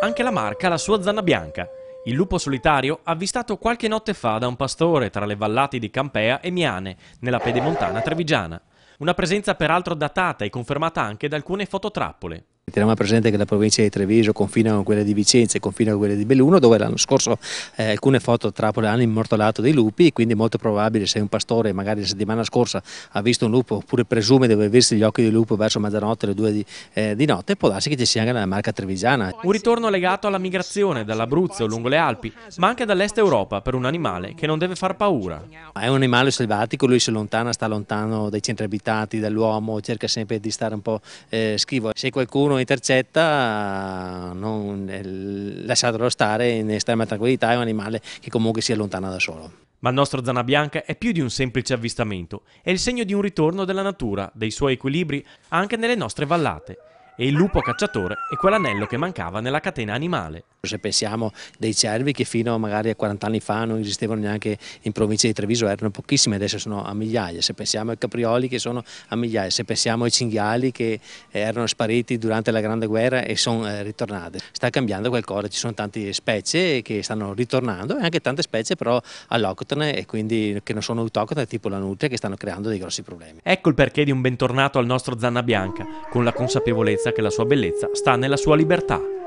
anche la marca ha la sua zanna bianca, il lupo solitario avvistato qualche notte fa da un pastore tra le vallate di Campea e Miane, nella pedemontana trevigiana. Una presenza peraltro datata e confermata anche da alcune fototrappole. Teniamo presente che la provincia di Treviso confina con quella di Vicenza e confina con quella di Belluno dove l'anno scorso eh, alcune fototrappole hanno immortalato dei lupi e quindi è molto probabile se un pastore magari la settimana scorsa ha visto un lupo oppure presume di aver visto gli occhi di lupo verso mezzanotte o 2 di, eh, di, notte può darsi che ci sia anche la marca trevigiana. Un ritorno legato alla migrazione dall'Abruzzo lungo le Alpi ma anche dall'est Europa per un animale che non deve far paura. È un animale selvatico, lui si allontana, sta lontano dai centri abitati, dall'uomo, cerca sempre di stare un po' eh, schivo. Se qualcuno intercetta, non, eh, lasciatelo stare in estrema tranquillità, è un animale che comunque si allontana da solo. Ma il nostro Zana Bianca è più di un semplice avvistamento, è il segno di un ritorno della natura, dei suoi equilibri, anche nelle nostre vallate e il lupo cacciatore è quell'anello che mancava nella catena animale. Se pensiamo dei cervi che fino magari a 40 anni fa non esistevano neanche in provincia di Treviso, erano pochissime, adesso sono a migliaia, se pensiamo ai caprioli che sono a migliaia, se pensiamo ai cinghiali che erano spariti durante la Grande Guerra e sono eh, ritornati. Sta cambiando qualcosa, ci sono tante specie che stanno ritornando e anche tante specie però alloctone e quindi che non sono autocotone, tipo la nutria che stanno creando dei grossi problemi. Ecco il perché di un bentornato al nostro Zanna Bianca, con la consapevolezza pensa che la sua bellezza sta nella sua libertà.